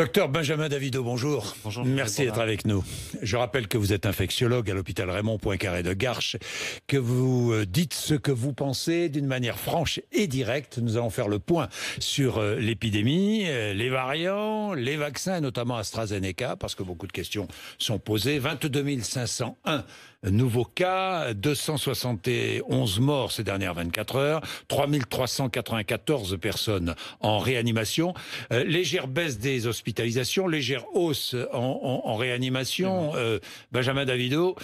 Docteur Benjamin Davido, bonjour. Bonjour. Merci d'être avec nous. Je rappelle que vous êtes infectiologue à l'hôpital Raymond Poincaré de Garches, que vous euh, dites ce que vous pensez d'une manière franche et directe. Nous allons faire le point sur euh, l'épidémie, euh, les variants, les vaccins, notamment AstraZeneca, parce que beaucoup de questions sont posées. 22 501 Nouveau cas, 271 morts ces dernières 24 heures, 3394 personnes en réanimation, euh, légère baisse des hospitalisations, légère hausse en, réanimation. Euh, Benjamin Davido,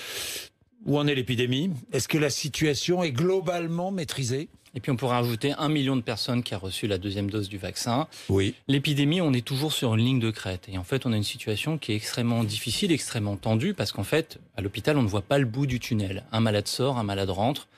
où en est l'épidémie Est-ce que la situation est globalement maîtrisée et puis on pourrait ajouter un million de personnes qui a reçu la deuxième dose du vaccin. Oui. L'épidémie, on est toujours sur une ligne de crête. Et en fait, on a une situation qui est extrêmement difficile, extrêmement tendue, parce qu'en fait, à l'hôpital, on ne voit pas le bout du tunnel. Un malade sort, un malade rentre.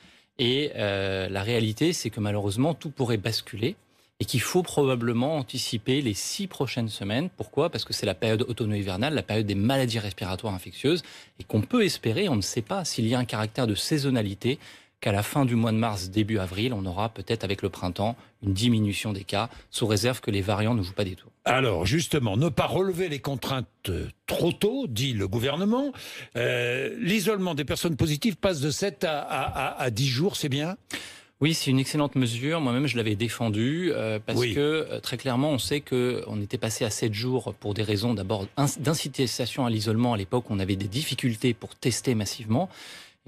Et euh, la réalité, c'est que malheureusement, tout pourrait basculer et qu'il faut probablement anticiper les six prochaines semaines. Pourquoi Parce que c'est la période automno-hivernale, la période des maladies respiratoires infectieuses, et qu'on peut espérer, on ne sait pas s'il y a un caractère de saisonnalité qu'à la fin du mois de mars, début avril, on aura peut-être avec le printemps une diminution des cas, sous réserve que les variants ne jouent pas des tours. Alors justement, ne pas relever les contraintes trop tôt, dit le gouvernement. Euh, l'isolement des personnes positives passe de 7 à, 10 jours, c'est bien oui, c'est une excellente mesure. Moi-même, je l'avais défendue euh, parce que euh, très clairement, on sait que on était passé à 7 jours pour des raisons d'abord d'incitation à l'isolement. À l'époque, on avait des difficultés pour tester massivement.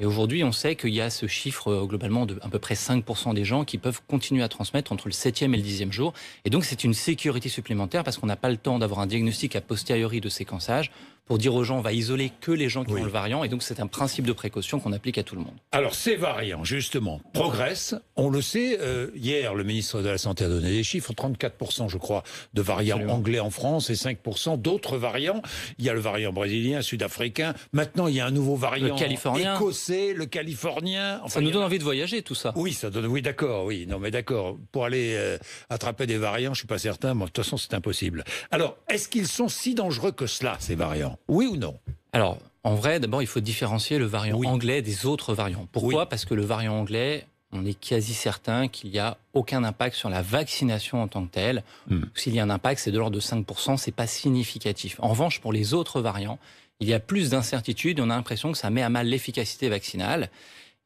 Et aujourd'hui, on sait qu'il y a ce chiffre euh, globalement de à peu près 5% des gens qui peuvent continuer à transmettre entre le 7e et le 10e jour. Et donc, c'est une sécurité supplémentaire parce qu'on n'a pas le temps d'avoir un diagnostic a posteriori de séquençage pour dire aux gens on va isoler que les gens qui ont le variant. Et donc c'est un principe de précaution qu'on applique à tout le monde. Alors ces variants, justement, progressent. On le sait, euh, hier le ministre de la Santé a donné des chiffres, 34% je crois de variants anglais en France et 5% d'autres variants. Il y a le variant brésilien, sud-africain. Maintenant il y a un nouveau variant le californien. écossais, le californien. ça nous donne envie de voyager tout ça. Oui, ça donne. Oui, d'accord. Oui, non mais d'accord. Pour aller euh, attraper des variants, je suis pas certain. de toute façon c'est impossible. Alors est-ce qu'ils sont si dangereux que cela ces variants oui ou non Alors, en vrai, d'abord, il faut différencier le variant anglais des autres variants. Pourquoi Parce que le variant anglais, on est quasi certain qu'il n'y a aucun impact sur la vaccination en tant que telle. Hmm. S'il y a un impact, c'est de l'ordre de 5%, n'est pas significatif. En revanche, pour les autres variants, il y a plus d'incertitudes, on a l'impression que ça met à mal l'efficacité vaccinale.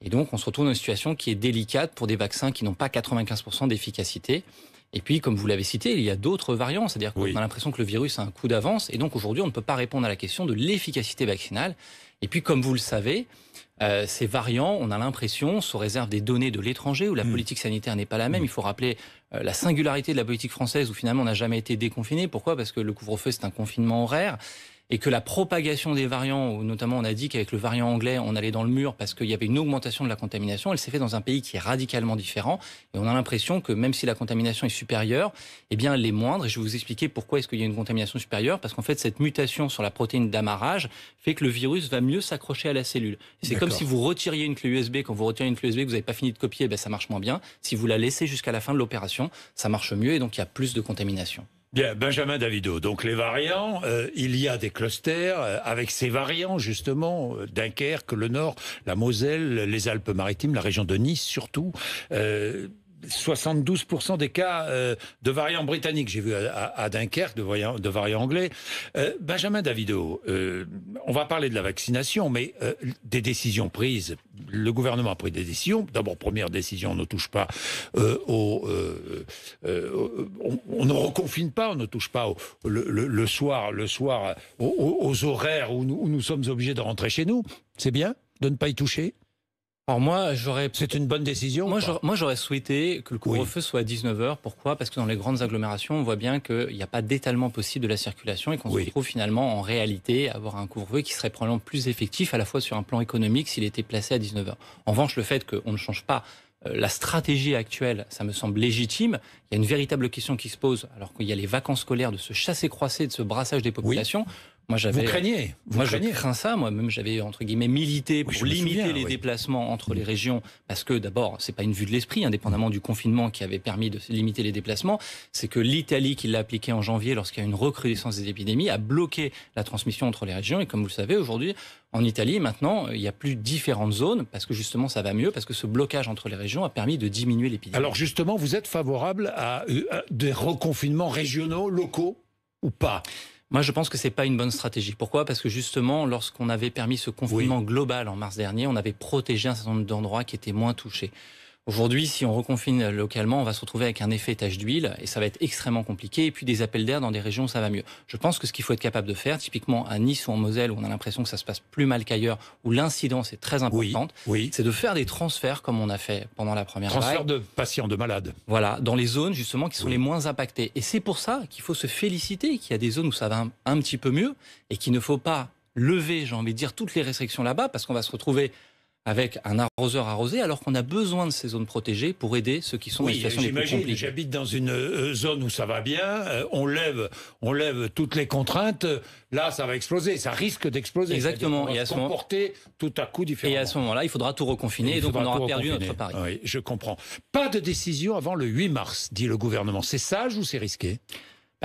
Et donc, on se retrouve dans une situation qui est délicate pour des vaccins qui n'ont pas 95% d'efficacité. Et puis, comme vous l'avez cité, il y a d'autres variants, c'est-à-dire qu'on a l'impression que le virus a un coup d'avance, et donc aujourd'hui, on ne peut pas répondre à la question de l'efficacité vaccinale. Et puis, comme vous le savez, euh, ces variants, on a l'impression, se réserve des données de l'étranger, où la mm. politique sanitaire n'est pas la même. Mm. Il faut rappeler euh, la singularité de la politique française, où finalement on n'a jamais été déconfiné. Pourquoi Parce que le couvre-feu, c'est un confinement horaire et que la propagation des variants, notamment on a dit qu'avec le variant anglais, on allait dans le mur parce qu'il y avait une augmentation de la contamination, elle s'est faite dans un pays qui est radicalement différent. Et on a l'impression que même si la contamination est supérieure, eh bien, elle est moindre. Et je vais vous expliquer pourquoi est-ce qu'il y a une contamination supérieure. Parce qu'en fait, cette mutation sur la protéine d'amarrage fait que le virus va mieux s'accrocher à la cellule. C'est comme si vous retiriez une clé USB. Quand vous retirez une clé USB vous n'avez pas fini de copier, eh ben ça marche moins bien. Si vous la laissez jusqu'à la fin de l'opération, ça marche mieux et donc il y a plus de contamination. Bien, Benjamin Davido. Donc les variants, euh, il y a des clusters euh, avec ces variants justement euh, Dunkerque, le Nord, la Moselle, les Alpes-Maritimes, la région de Nice surtout. 72% des cas euh, de variants britanniques. J'ai vu à, Dunkerque de variants, anglais. Euh, Benjamin Davido, euh, on va parler de la vaccination, mais des décisions prises. Le gouvernement a pris des décisions. D'abord, première décision, on ne touche pas au... On, ne reconfine pas, on ne touche pas le, soir, le soir aux, horaires où où nous sommes obligés de rentrer chez nous. C'est bien de ne pas y toucher alors moi, j'aurais. C'est une bonne décision. Moi, moi, j'aurais souhaité que le couvre-feu soit à 19 h Pourquoi Parce que dans les grandes agglomérations, on voit bien qu'il n'y a pas d'étalement possible de la circulation et qu'on se retrouve finalement en réalité à avoir un couvre-feu qui serait probablement plus effectif à la fois sur un plan économique s'il était placé à 19 h En revanche, le fait qu'on ne change pas euh, la stratégie actuelle, ça me semble légitime. Il y a une véritable question qui se pose, alors qu'il y a les vacances scolaires, de ce chasser croisé de ce brassage des populations vous craignez Moi, je crains ça. Moi-même, j'avais entre guillemets milité pour limiter les déplacements entre mm. les régions, parce que d'abord, c'est pas une vue de l'esprit, indépendamment du confinement qui avait permis de limiter les déplacements. C'est que l'Italie, qui l'a appliqué en janvier, lorsqu'il y a une recrudescence des épidémies, a bloqué la transmission entre les régions. Et comme vous le savez, aujourd'hui, en Italie, maintenant, il n'y a plus différentes zones parce que justement, ça va mieux, parce que ce blocage entre les régions a permis de diminuer l'épidémie. Alors justement, vous êtes favorable à euh, des reconfinements régionaux, locaux ou pas moi, je pense que c'est pas une bonne stratégie. Pourquoi Parce que justement, lorsqu'on avait permis ce confinement global en mars dernier, on avait protégé un certain nombre d'endroits qui étaient moins touchés. Aujourd'hui, si on reconfine localement, on va se retrouver avec un effet tache d'huile et ça va être extrêmement compliqué. Et puis des appels d'air dans des régions où ça va mieux. Je pense que ce qu'il faut être capable de faire, typiquement à Nice ou en Moselle, où on a l'impression que ça se passe plus mal qu'ailleurs, où l'incidence est très importante, c'est de faire des transferts comme on a fait pendant la première Transfert vague. de patients, de malades. Voilà, dans les zones justement qui sont les moins impactées. Et c'est pour ça qu'il faut se féliciter qu'il y a des zones où ça va un, un petit peu mieux et qu'il ne faut pas lever, j'ai envie de dire, toutes les restrictions là-bas parce qu'on va se retrouver avec un arroseur arrosé, alors qu'on a besoin de ces zones protégées pour aider ceux qui sont en dans les situations les plus compliquées. J'habite dans une euh, zone où ça va bien, euh, on lève, on lève toutes les contraintes. Euh, là, ça va exploser, ça risque d'exploser. Exactement. Et à ce moment, tout à coup Et à ce moment-là, il faudra tout reconfiner, et donc on aura perdu notre pari. Oui, je comprends. Pas de décision avant le 8 mars, dit le gouvernement. C'est sage ou c'est risqué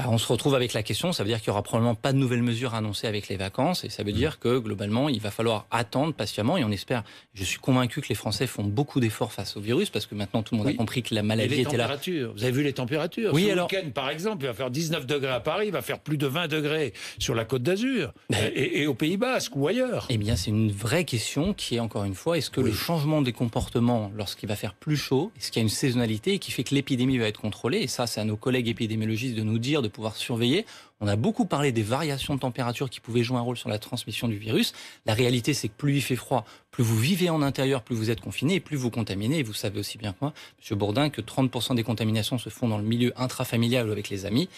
on se retrouve avec la question, ça veut dire qu'il n'y aura probablement pas de nouvelles mesures annoncées avec les vacances, et ça veut mmh. dire que globalement, il va falloir attendre patiemment, et on espère, je suis convaincu que les Français font beaucoup d'efforts face au virus, parce que maintenant tout le monde a compris que la maladie les était là. Vous avez vu les températures Oui, Ce alors... week-end, par exemple, il va faire 19 degrés à Paris, il va faire plus de 20 degrés sur la côte d'Azur, euh, et, et, au Pays Basque ou ailleurs. Eh bien, c'est une vraie question qui est, encore une fois, est-ce que le changement des comportements lorsqu'il va faire plus chaud, est-ce qu'il y a une saisonnalité qui fait que l'épidémie va être contrôlée Et ça, c'est à nos collègues épidémiologistes de nous dire, pouvoir surveiller. On a beaucoup parlé des variations de température qui pouvaient jouer un rôle sur la transmission du virus. La réalité, c'est que plus il fait froid, plus vous vivez en intérieur, plus vous êtes confiné plus vous contaminez. Et vous savez aussi bien que moi, Monsieur Bourdin, que 30% des contaminations se font dans le milieu intrafamilial avec les amis.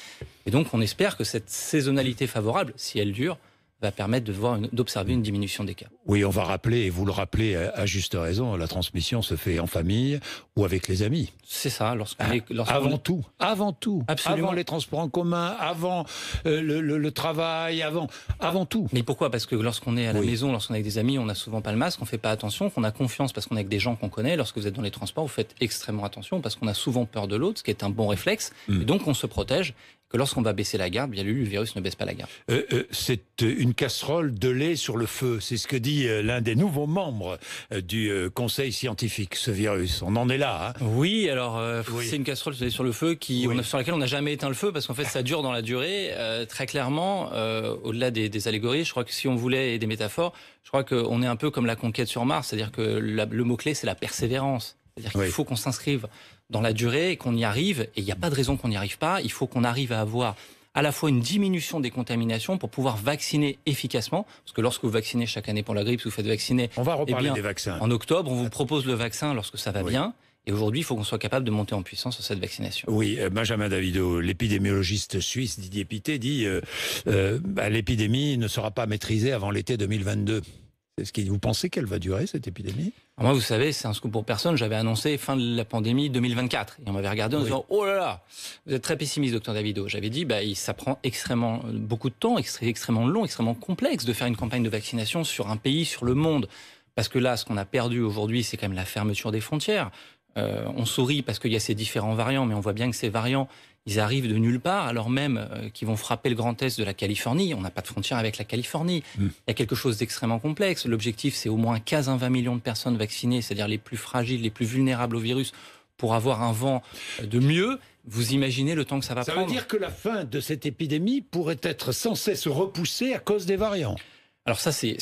Et donc, on espère que cette saisonnalité favorable, si elle dure, va permettre de voir d'observer une diminution des cas. Oui, on va rappeler et vous le rappelez à juste raison, la transmission se fait en famille ou avec les amis. C'est ça, lorsqu'on ah, avant tout, avant tout, Absolument. les transports en commun, avant euh, le, travail, avant avant tout. Mais pourquoi Parce que lorsqu'on est à la maison, lorsqu'on est avec des amis, on n'a souvent pas le masque, on fait pas attention, qu'on a confiance parce qu'on est avec des gens qu'on connaît. Lorsque vous êtes dans les transports, vous faites extrêmement attention parce qu'on a souvent peur de l'autre, ce qui est un bon réflexe. Mm. Et donc on se protège que lorsqu'on va baisser la garde, bien lui, le virus ne baisse pas la garde. Euh, euh, c'est euh, une casserole de lait sur le feu, c'est ce que dit l'un des nouveaux membres du Conseil scientifique, ce virus. On en est là. Hein. oui, alors c'est une casserole de lait sur le feu qui, sur laquelle on n'a jamais éteint le feu parce qu'en fait ça dure dans la durée. très clairement, au-delà des, allégories, je crois que si on voulait et des métaphores, je crois qu'on est un peu comme la conquête sur Mars, c'est-à-dire que le mot-clé c'est la persévérance. C'est-à-dire qu'il faut qu'on s'inscrive dans la durée qu'on y arrive. Et il n'y a pas de raison qu'on n'y arrive pas. Il faut qu'on arrive à avoir à la fois une diminution des contaminations pour pouvoir vacciner efficacement, parce que lorsque vous vaccinez chaque année pour la grippe, vous faites vacciner, on va reparler eh des vaccins. En octobre, on vous propose le vaccin lorsque ça va bien. Et aujourd'hui, il faut qu'on soit capable de monter en puissance sur cette vaccination. Oui, euh, Benjamin Davido, l'épidémiologiste suisse Didier Pité dit euh, euh bah, l'épidémie ne sera pas maîtrisée avant l'été 2022 ce que Vous pensez qu'elle va durer, cette épidémie ah, Moi, vous savez, c'est un scoop pour personne. J'avais annoncé fin de la pandémie 2024. Et on m'avait regardé en disant Oh là là, vous êtes très pessimiste, docteur Davido. J'avais dit bah, Ça prend extrêmement euh, beaucoup de temps, extrêmement long, extrêmement complexe de faire une campagne de vaccination sur un pays, sur le monde. Parce que là, ce qu'on a perdu aujourd'hui, c'est quand même la fermeture des frontières. Euh, on sourit parce qu'il y a ces différents variants, mais on voit bien que ces variants, ils arrivent de nulle part, alors même euh, qu'ils vont frapper le Grand Est de la Californie. On n'a pas de frontière avec la Californie. Mm. Il y a quelque chose d'extrêmement complexe. L'objectif, c'est au moins 15-20 millions de personnes vaccinées, c'est-à-dire les plus fragiles, les plus vulnérables au virus, pour avoir un vent de mieux. Vous imaginez le temps que ça va prendre. Ça veut dire que la fin de cette épidémie pourrait être sans cesse repoussée à cause des variants. Alors ça, c'est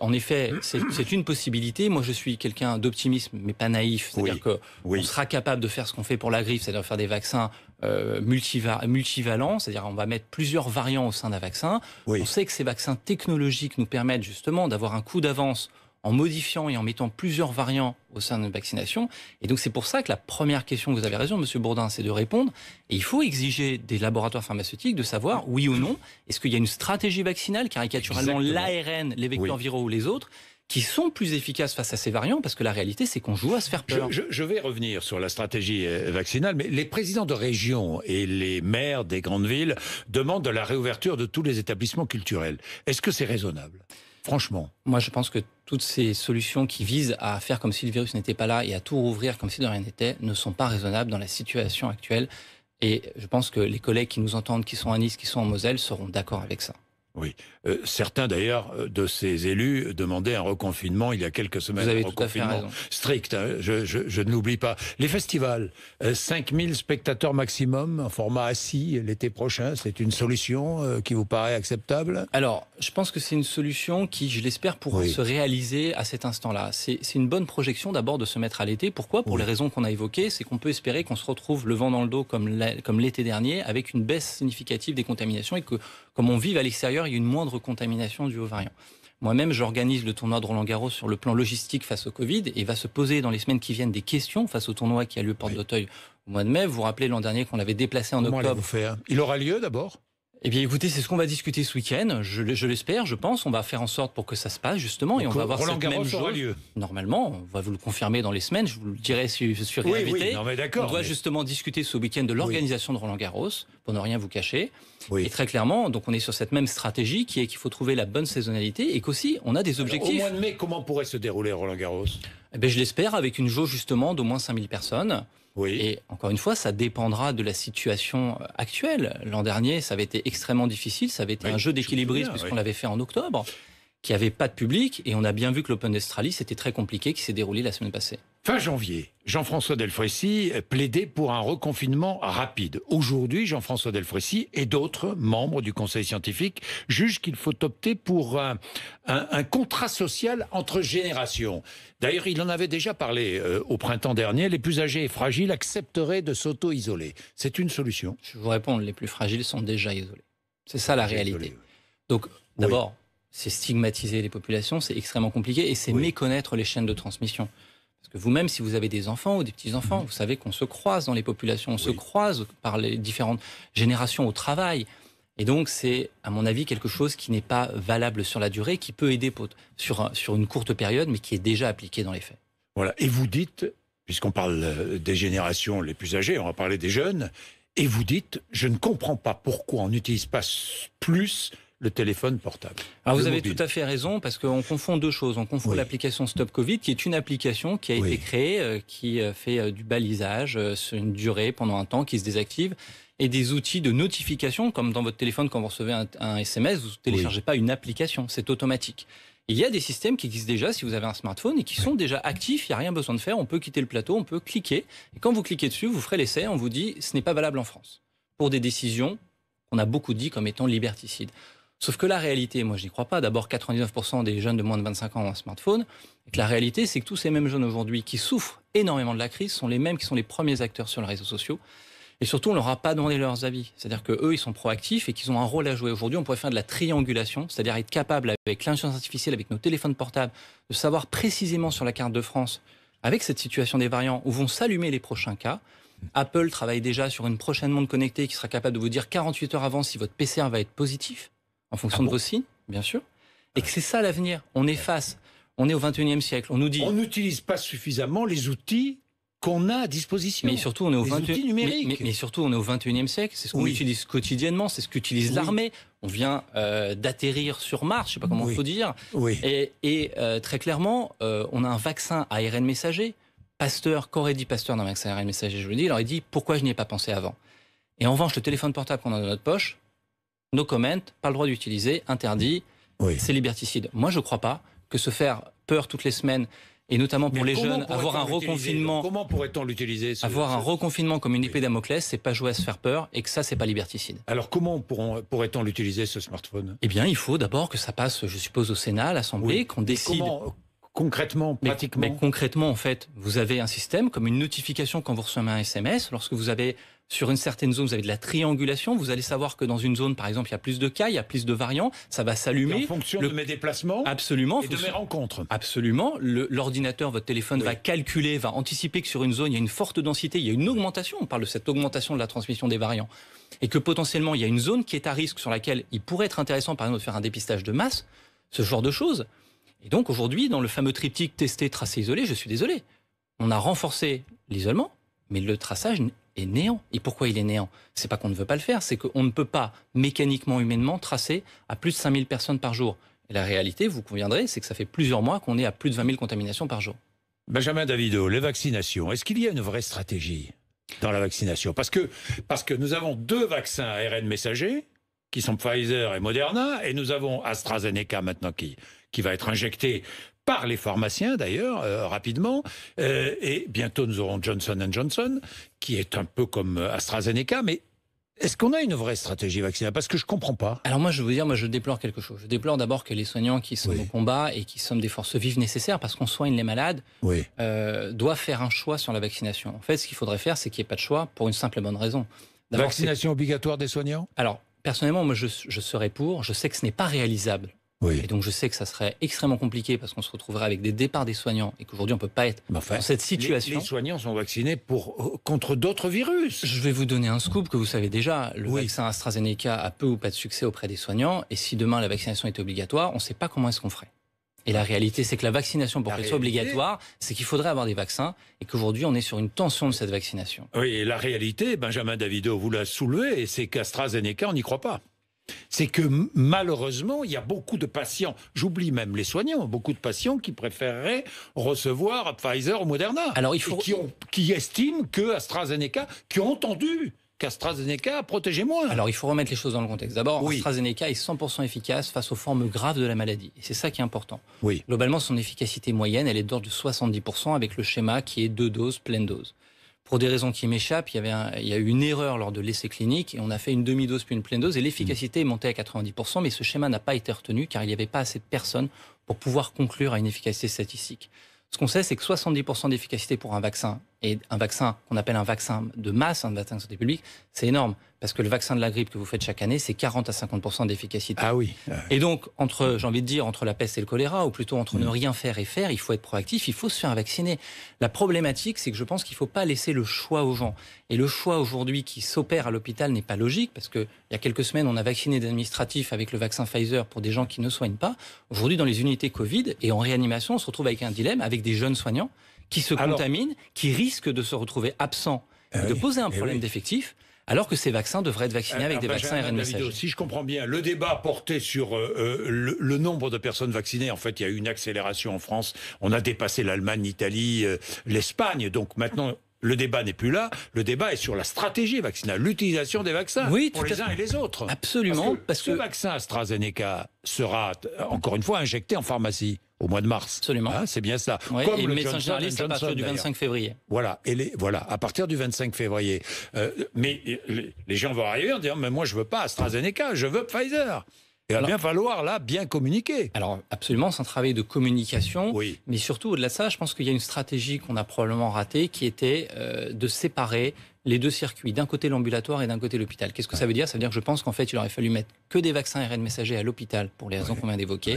en effet, mmh. c'est une possibilité. Moi, je suis quelqu'un d'optimisme, mais pas naïf. C'est-à-dire qu'on sera capable de faire ce qu'on fait pour la grippe, c'est-à-dire faire des vaccins euh, multivalents, c'est-à-dire on va mettre plusieurs variants au sein d'un vaccin. On sait que ces vaccins technologiques nous permettent justement d'avoir un coup d'avance en modifiant et en mettant plusieurs variants au sein de d'une vaccination. Et donc c'est pour ça que la première question, que vous avez raison, Monsieur Bourdin, c'est de répondre. Et il faut exiger des laboratoires pharmaceutiques de savoir, oui ou non, est-ce qu'il y a une stratégie vaccinale, caricaturalement l'ARN, les vecteurs viraux ou les autres, qui sont plus efficaces face à ces variants, parce que la réalité, c'est qu'on joue à se faire peur. Je, vais revenir sur la stratégie euh, vaccinale, mais les présidents de région et les maires des grandes villes demandent la réouverture de tous les établissements culturels. Est-ce que c'est raisonnable Franchement. Moi, je pense que toutes ces solutions qui visent à faire comme si le virus n'était pas là et à tout rouvrir comme si de rien n'était ne sont pas raisonnables dans la situation actuelle. Et je pense que les collègues qui nous entendent, qui sont à Nice, qui sont en Moselle, seront d'accord avec ça. Oui. Euh, certains d'ailleurs euh, de ces élus demandaient un reconfinement il y a quelques semaines. Vous avez un reconfinement raison. strict, hein. je, ne l'oublie pas. Les festivals, 5000 euh, spectateurs maximum en format assis l'été prochain, c'est une solution qui vous paraît acceptable Alors, je pense que c'est une solution qui, je l'espère, pourrait se réaliser à cet instant-là. C'est une bonne projection d'abord de se mettre à l'été. Pourquoi Pour les raisons qu'on a évoquées, c'est qu'on peut espérer qu'on se retrouve le vent dans le dos comme l'été dernier avec une baisse significative des contaminations et que comme on vive à l'extérieur, il y a une moindre contamination du au variant. Moi-même, j'organise le tournoi de Roland Garros sur le plan logistique face au Covid et va se poser dans les semaines qui viennent des questions face au tournoi qui a lieu Porte d'Auteuil au mois de mai. Vous vous rappelez l'an dernier qu'on l'avait déplacé en octobre. faire Il aura lieu d'abord eh bien, écoutez, c'est ce qu'on va discuter ce week-end. Je, l'espère, je pense. On va faire en sorte pour que ça se passe justement, et on va avoir Roland cette même chose. Lieu. Normalement, on va vous le confirmer dans les semaines. Je vous le dirai si je suis réinvité. Oui, on doit justement discuter ce week-end de l'organisation de Roland Garros pour ne rien vous cacher. Et très clairement, donc on est sur cette même stratégie qui est qu'il faut trouver la bonne saisonnalité et qu'aussi on a des objectifs. au mois de mai, comment pourrait se dérouler Roland Garros eh bien, Je l'espère avec une jauge justement d'au moins 5000 personnes. Et encore une fois, ça dépendra de la situation euh, actuelle. L'an dernier, ça avait été extrêmement difficile, ça avait été un jeu d'équilibriste puisqu'on l'avait fait en octobre qui avait pas de public. Et on a bien vu que l'Open d'Australie, c'était très compliqué, qui s'est déroulé la semaine passée. Fin janvier, Jean-François Delfrécy plaidait pour un reconfinement rapide. Aujourd'hui, Jean-François Delfrécy et d'autres membres du Conseil scientifique jugent qu'il faut opter pour un, contrat social entre générations. D'ailleurs, il en avait déjà parlé euh, au printemps dernier. Les plus âgés et fragiles accepteraient de s'auto-isoler. C'est une solution. Je vous réponds, les plus fragiles sont déjà isolés. C'est ça la réalité. Donc, d'abord, c'est stigmatiser les populations, c'est extrêmement compliqué et c'est méconnaître les chaînes de transmission. Parce que vous-même, si vous avez des enfants ou des petits-enfants, mhm. vous savez qu'on se croise dans les populations, on se croise par les différentes générations au travail. Et donc, c'est, à mon avis, quelque chose qui n'est pas valable sur la durée, qui peut aider sur, sur une courte période, mais qui est déjà appliqué dans les faits. Voilà. Et vous dites, puisqu'on parle euh, des générations les plus âgées, on va parler des jeunes, et vous dites, je ne comprends pas pourquoi on n'utilise pas plus le téléphone portable. vous avez tout à fait raison parce qu'on confond deux choses. On confond l'application Stop Covid qui est une application qui a été créée, euh, qui euh, fait euh, du balisage sur une durée pendant un temps qui se désactive et des outils de notification comme dans votre téléphone quand vous recevez un, SMS, vous ne téléchargez pas une application, c'est automatique. Il y a des systèmes qui existent déjà si vous avez un smartphone et qui sont déjà actifs, il n'y a rien besoin de faire, on peut quitter le plateau, on peut cliquer. Et quand vous cliquez dessus, vous ferez l'essai, on vous dit ce n'est pas valable en France pour des décisions qu'on a beaucoup dit comme étant liberticides. Sauf que la réalité, moi je n'y crois pas. D'abord, 99% des jeunes de moins de 25 ans ont un smartphone. Et que la réalité, c'est que tous ces mêmes jeunes aujourd'hui qui souffrent énormément de la crise sont les mêmes qui sont les premiers acteurs sur les réseaux sociaux. Et surtout, on ne leur a pas demandé leurs avis. C'est-à-dire qu'eux, ils sont proactifs et qu'ils ont un rôle à jouer. Aujourd'hui, on pourrait faire de la triangulation, c'est-à-dire être capable, avec l'intelligence artificielle, avec nos téléphones portables, de savoir précisément sur la carte de France, avec cette situation des variants, où vont s'allumer les prochains cas. Apple travaille déjà sur une prochaine montre connectée qui sera capable de vous dire 48 heures avant si votre PCR va être positif en fonction ah de vos signes, bien sûr. Et que c'est ça l'avenir. On est face, on est au 21e siècle. On nous dit. On n'utilise pas suffisamment les outils qu'on a à disposition. Mais surtout, on est au 21... numériques. Mais, surtout, on est au 21e siècle. C'est ce qu'on utilise quotidiennement. C'est ce qu'utilise l'armée. On vient euh, d'atterrir sur Mars. Je sais pas comment il faut dire. Et, et euh, très clairement, euh, on a un vaccin à ARN messager. Pasteur, qu'aurait dit Pasteur d'un vaccin ARN messager Je le dis. Il aurait dit pourquoi je n'y ai pas pensé avant. Et en revanche, le téléphone portable qu'on a dans notre poche, no comment, pas le droit d'utiliser, interdit, c'est liberticide. Moi, je ne crois pas que se faire peur toutes les semaines et notamment pour les jeunes, avoir un reconfinement. Comment pourrait-on l'utiliser Avoir un reconfinement comme une épée d'amoclès, ce c'est pas jouer à se faire peur et que ça, n'est pas liberticide. Alors comment pourrait-on l'utiliser ce smartphone Eh bien, il faut d'abord que ça passe, je suppose, au Sénat, à l'Assemblée, qu'on décide. Euh, concrètement, pratiquement. concrètement, en fait, vous avez un système comme une notification quand vous recevez un SMS, lorsque vous avez sur une certaine zone, vous avez de la triangulation. Vous allez savoir que dans une zone, par exemple, il y a plus de cas, il y a plus de variants. Ça va s'allumer. En fonction de mes déplacements Absolument, et de mes rencontres. Absolument. L'ordinateur, votre téléphone va calculer, va anticiper que sur une zone, il y a une forte densité, il y a une augmentation. On parle de cette augmentation de la transmission des variants. Et que potentiellement, il y a une zone qui est à risque sur laquelle il pourrait être intéressant, par exemple, de faire un dépistage de masse, ce genre de choses. Et donc aujourd'hui, dans le fameux triptyque testé, tracé, isolé, je suis désolé. On a renforcé l'isolement, mais le traçage est néant. Et pourquoi il est néant C'est pas qu'on ne veut pas le faire, c'est qu'on ne peut pas mécaniquement, humainement, tracer à plus de 5000 personnes par jour. la réalité, vous conviendrez, c'est que ça fait plusieurs mois qu'on est à plus de 20 000 contaminations par jour. Benjamin Davido, les vaccinations, est-ce qu'il y a une vraie stratégie dans la vaccination parce que, parce que nous avons deux vaccins ARN messagers, qui sont Pfizer et Moderna, et nous avons AstraZeneca maintenant qui, qui va être injecté par les pharmaciens d'ailleurs, euh, rapidement. Euh, et bientôt, nous aurons Johnson Johnson, qui est un peu comme euh, AstraZeneca, mais est-ce qu'on a une vraie stratégie vaccinale Parce que je ne comprends pas. Alors moi, je veux dire, moi, je déplore quelque chose. Je déplore d'abord que les soignants qui sont au combat et qui sont des forces vives nécessaires, parce qu'on soigne les malades, oui. doivent faire un choix sur la vaccination. En fait, ce qu'il faudrait faire, c'est qu'il n'y ait pas de choix pour une simple et bonne raison. Vaccination obligatoire des soignants Alors, personnellement, moi, je, je serais pour. Je sais que ce n'est pas réalisable et donc je sais que ça serait extrêmement compliqué parce qu'on se retrouverait avec des départs des soignants et qu'aujourd'hui on ne peut pas être dans cette situation. Les, soignants sont vaccinés pour, euh, contre d'autres virus. Je vais vous donner un scoop que vous savez déjà. Le vaccin AstraZeneca a peu ou pas de succès auprès des soignants et si demain la vaccination était obligatoire, on ne sait pas comment est-ce qu'on ferait. Et la réalité, c'est que la vaccination, pour qu'elle soit obligatoire, c'est qu'il faudrait avoir des vaccins et qu'aujourd'hui, on est sur une tension de cette vaccination. Oui, et la réalité, Benjamin Davido vous l'a soulevé, c'est qu'AstraZeneca, on n'y croit pas c'est que malheureusement, il y a beaucoup de patients, j'oublie même les soignants, beaucoup de patients qui préféreraient recevoir Pfizer ou Moderna. Alors, il qui, estiment que AstraZeneca, qui ont entendu Qu'AstraZeneca protégé moins. Alors il faut remettre les choses dans le contexte. D'abord, AstraZeneca est 100% efficace face aux formes graves de la maladie. c'est ça qui est important. Oui. Globalement, son efficacité moyenne, elle est d'ordre de 70% avec le schéma qui est deux doses, pleine dose. Pour des raisons qui m'échappent, il y avait il y a eu une erreur lors de l'essai clinique et on a fait une demi-dose puis une pleine dose et l'efficacité est montée à 90%, mais ce schéma n'a pas été retenu car il n'y avait pas assez de personnes pour pouvoir conclure à une efficacité statistique. Ce qu'on sait, c'est que 70% d'efficacité pour un vaccin et un vaccin qu'on appelle un vaccin de masse, un vaccin de santé publique, c'est énorme. Parce que le vaccin de la grippe que vous faites chaque année, c'est 40 à 50 d'efficacité. Ah oui. Et donc, entre, j'ai envie de dire, entre la peste et le choléra, ou plutôt entre ne rien faire et faire, il faut être proactif, il faut se faire vacciner. La problématique, c'est que je pense qu'il ne faut pas laisser le choix aux gens. Et le choix aujourd'hui qui s'opère à l'hôpital n'est pas logique, parce qu'il y a quelques semaines, on a vacciné des avec le vaccin Pfizer pour des gens qui ne soignent pas. Aujourd'hui, dans les unités Covid et en réanimation, on se retrouve avec un dilemme avec des jeunes soignants qui se contaminent, qui risquent de se retrouver absents eh de poser un eh problème d'effectif alors que ces vaccins devraient être vaccinés euh, avec des vaccins RNA Si je comprends bien, le débat porté sur euh, euh, le, nombre de personnes vaccinées, en fait, il y a eu une accélération en France. On a dépassé l'Allemagne, l'Italie, l'Espagne. Donc maintenant, le débat n'est plus là. Le débat est sur la stratégie vaccinale, l'utilisation des vaccins pour les uns et les autres. Absolument. Parce que, ce vaccin AstraZeneca sera, encore une fois, injecté en pharmacie au mois de mars. Absolument. Ah, c'est bien ça Comme et le médecin généraliste à partir du 25 février. Voilà, et les, voilà, à partir du 25 février. Euh, mais euh, les, gens vont arriver en disant, mais moi je veux pas AstraZeneca, je veux Pfizer. Il va bien falloir, là, bien communiquer. Alors, absolument, c'est un travail de communication. Oui. Mais surtout, au-delà de ça, je pense qu'il y a une stratégie qu'on a probablement ratée qui était euh, de séparer les deux circuits, d'un côté l'ambulatoire et d'un côté l'hôpital. Qu'est-ce que ça veut dire Ça veut dire que je pense qu'en fait, il aurait fallu mettre que des vaccins ARN messagers à l'hôpital, pour les raisons qu'on vient d'évoquer,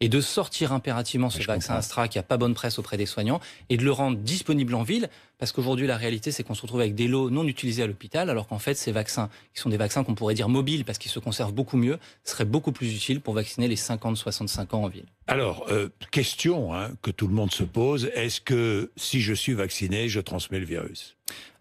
et de sortir impérativement ce vaccin Astra qui a pas bonne presse auprès des soignants et de le rendre disponible en ville parce qu'aujourd'hui la réalité c'est qu'on se retrouve avec des lots non utilisés à l'hôpital alors qu'en fait ces vaccins qui sont des vaccins qu'on pourrait dire mobiles parce qu'ils se conservent beaucoup mieux seraient beaucoup plus utiles pour vacciner les 50-65 ans en ville. Alors euh, question hein, que tout le monde se pose est-ce que si je suis vacciné je transmets le virus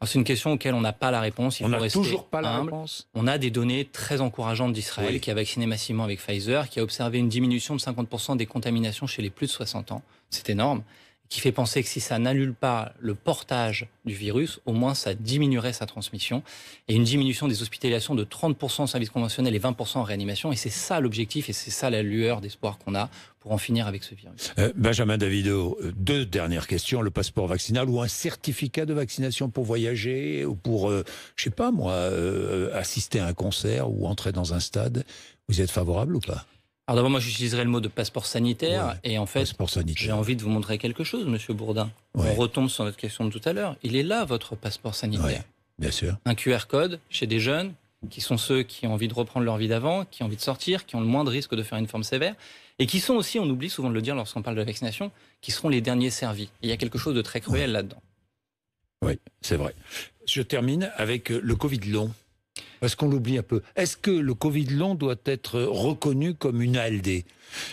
c'est une question auquel on n'a pas la réponse. Il on n'a toujours pas la réponse. On a des données très encourageantes d'Israël qui a vacciné massivement avec Pfizer, qui a observé une diminution de 50 des contaminations chez les plus de 60 ans. C'est énorme. Qui fait penser que si ça n'annule pas le portage du virus, au moins ça diminuerait sa transmission. Et une diminution des hospitalisations de 30% en service conventionnel et 20% en réanimation. Et c'est ça l'objectif et c'est ça la lueur d'espoir qu'on a pour en finir avec ce virus. Euh, Benjamin Davido, euh, deux dernières questions. Le passeport vaccinal ou un certificat de vaccination pour voyager ou pour, je euh, je sais pas moi, assister à un concert ou entrer dans un stade. Vous êtes favorable ou pas alors d'abord, moi, j'utiliserai le mot de passeport sanitaire. et en fait, j'ai envie de vous montrer quelque chose, Monsieur Bourdin. On retombe sur notre question de tout à l'heure. Il est là, votre passeport sanitaire. bien sûr. Un QR code chez des jeunes qui sont ceux qui ont envie de reprendre leur vie d'avant, qui ont envie de sortir, qui ont le moins de risque de faire une forme sévère, et qui sont aussi, on oublie souvent de le dire lorsqu'on parle de vaccination, qui seront les derniers servis. il y a quelque chose de très cruel là-dedans. Oui, c'est vrai. Je termine avec euh, le Covid long. Est-ce qu'on l'oublie un peu. Est-ce que le Covid long doit être reconnu comme une ALD,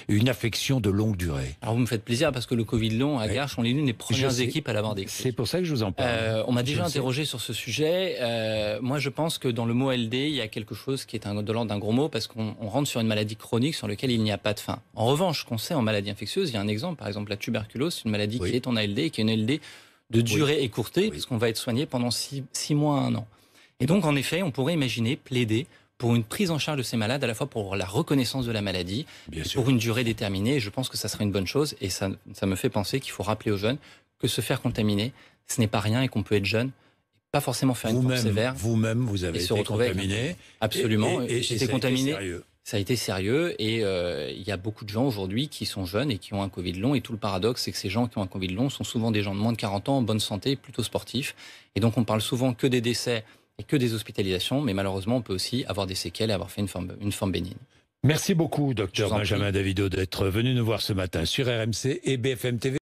une affection de longue durée Alors vous me faites plaisir parce que le Covid long à Garches, on est l'une des premières équipes à l'avoir décrit. C'est pour ça que je vous en parle. Euh, on m'a déjà interrogé sur ce sujet. Euh, moi, je pense que dans le mot ALD, il y a quelque chose qui est un, d'un gros mot parce qu'on rentre sur une maladie chronique sur laquelle il n'y a pas de fin. En revanche, qu'on sait en maladie infectieuse, il y a un exemple, par exemple la tuberculose, une maladie qui est en ALD et qui est une ALD de durée écourtée, parce qu'on va être soigné pendant 6 mois à un an. Et donc, en effet, on pourrait imaginer plaider pour une prise en charge de ces malades, à la fois pour la reconnaissance de la maladie, pour une durée déterminée. je pense que ça serait une bonne chose. Et ça, me fait penser qu'il faut rappeler aux jeunes que se faire contaminer, ce n'est pas rien et qu'on peut être jeune pas forcément faire une course sévère. Vous-même, vous avez été contaminé. Absolument. Et, et, contaminé. Ça a été sérieux et euh, il y a beaucoup de gens aujourd'hui qui sont jeunes et qui ont un Covid long. Et tout le paradoxe, c'est que ces gens qui ont un Covid long sont souvent des gens de moins de 40 ans, en bonne santé, plutôt sportifs. Et donc on parle souvent que des décès que des hospitalisations, mais malheureusement, on peut aussi avoir des séquelles et avoir fait une forme, une forme bénigne. Merci beaucoup, docteur Benjamin Davido, d'être venu nous voir ce matin sur RMC et BFM TV.